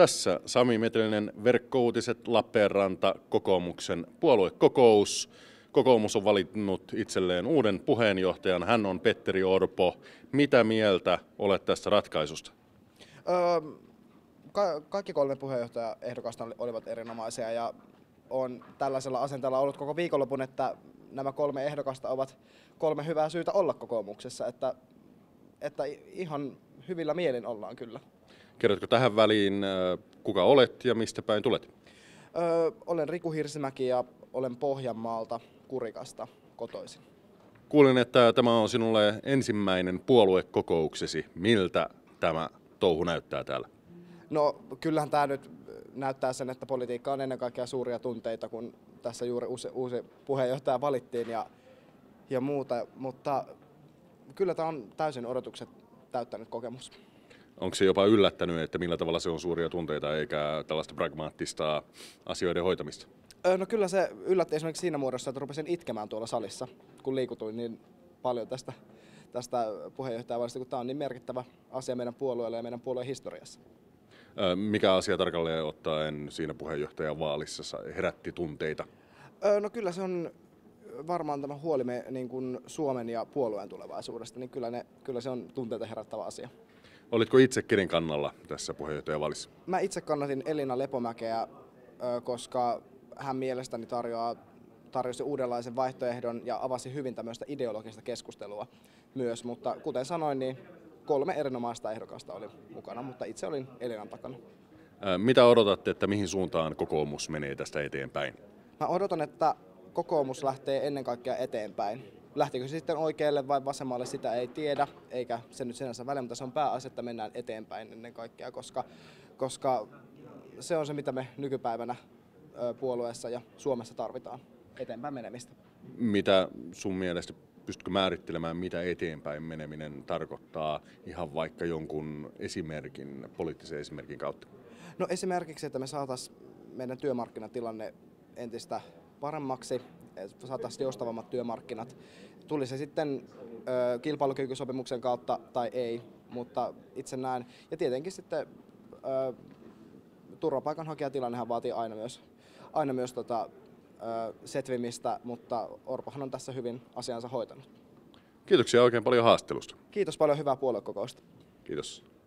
Tässä Sami Metelinen verkkouutiset Lappeenranta kokoomuksen puoluekokous. Kokoomus on valinnut itselleen uuden puheenjohtajan. Hän on Petteri Orpo. Mitä mieltä olet tästä ratkaisusta? Öö, ka- kaikki kolme puheenjohtajaehdokasta olivat erinomaisia ja on tällaisella asenteella ollut koko viikonlopun, että nämä kolme ehdokasta ovat kolme hyvää syytä olla kokoomuksessa. Että, että ihan hyvillä mielin ollaan kyllä. Kerrotko tähän väliin, äh, kuka olet ja mistä päin tulet? Öö, olen Riku Hirsimäki ja olen Pohjanmaalta Kurikasta kotoisin. Kuulin, että tämä on sinulle ensimmäinen puoluekokouksesi. Miltä tämä touhu näyttää täällä? No kyllähän tämä nyt näyttää sen, että politiikka on ennen kaikkea suuria tunteita, kun tässä juuri uusi, uusi puheenjohtaja valittiin ja, ja muuta, mutta kyllä tämä on täysin odotukset täyttänyt kokemus onko se jopa yllättänyt, että millä tavalla se on suuria tunteita eikä tällaista pragmaattista asioiden hoitamista? No kyllä se yllätti esimerkiksi siinä muodossa, että rupesin itkemään tuolla salissa, kun liikutuin niin paljon tästä, tästä puheenjohtajavaalista, kun tämä on niin merkittävä asia meidän puolueelle ja meidän puolueen historiassa. Mikä asia tarkalleen ottaen siinä vaalissa herätti tunteita? No kyllä se on varmaan tämä huoli me, niin kuin Suomen ja puolueen tulevaisuudesta, niin kyllä, ne, kyllä se on tunteita herättävä asia. Olitko itse kenen kannalla tässä puheenjohtajavalissa? Mä itse kannatin Elina Lepomäkeä, koska hän mielestäni tarjoaa tarjosi uudenlaisen vaihtoehdon ja avasi hyvin tämmöistä ideologista keskustelua myös, mutta kuten sanoin, niin kolme erinomaista ehdokasta oli mukana, mutta itse olin Elinan takana. Mitä odotatte, että mihin suuntaan kokoomus menee tästä eteenpäin? Mä odotan, että kokoomus lähtee ennen kaikkea eteenpäin Lähtikö se sitten oikealle vai vasemmalle, sitä ei tiedä, eikä se nyt sinänsä väliä, mutta se on pääasia, että mennään eteenpäin ennen kaikkea, koska, koska se on se, mitä me nykypäivänä puolueessa ja Suomessa tarvitaan, eteenpäin menemistä. Mitä sun mielestä pystytkö määrittelemään, mitä eteenpäin meneminen tarkoittaa ihan vaikka jonkun esimerkin, poliittisen esimerkin kautta? No esimerkiksi, että me saataisiin meidän työmarkkinatilanne entistä paremmaksi, saataisiin joustavammat työmarkkinat. Tuli se sitten kilpailukykysopimuksen kautta tai ei, mutta itse näen. Ja tietenkin sitten turvapaikanhakijatilannehan vaatii aina myös, aina myös tota, setvimistä, mutta Orpohan on tässä hyvin asiansa hoitanut. Kiitoksia oikein paljon haastelusta. Kiitos paljon, hyvää puoluekokousta. Kiitos.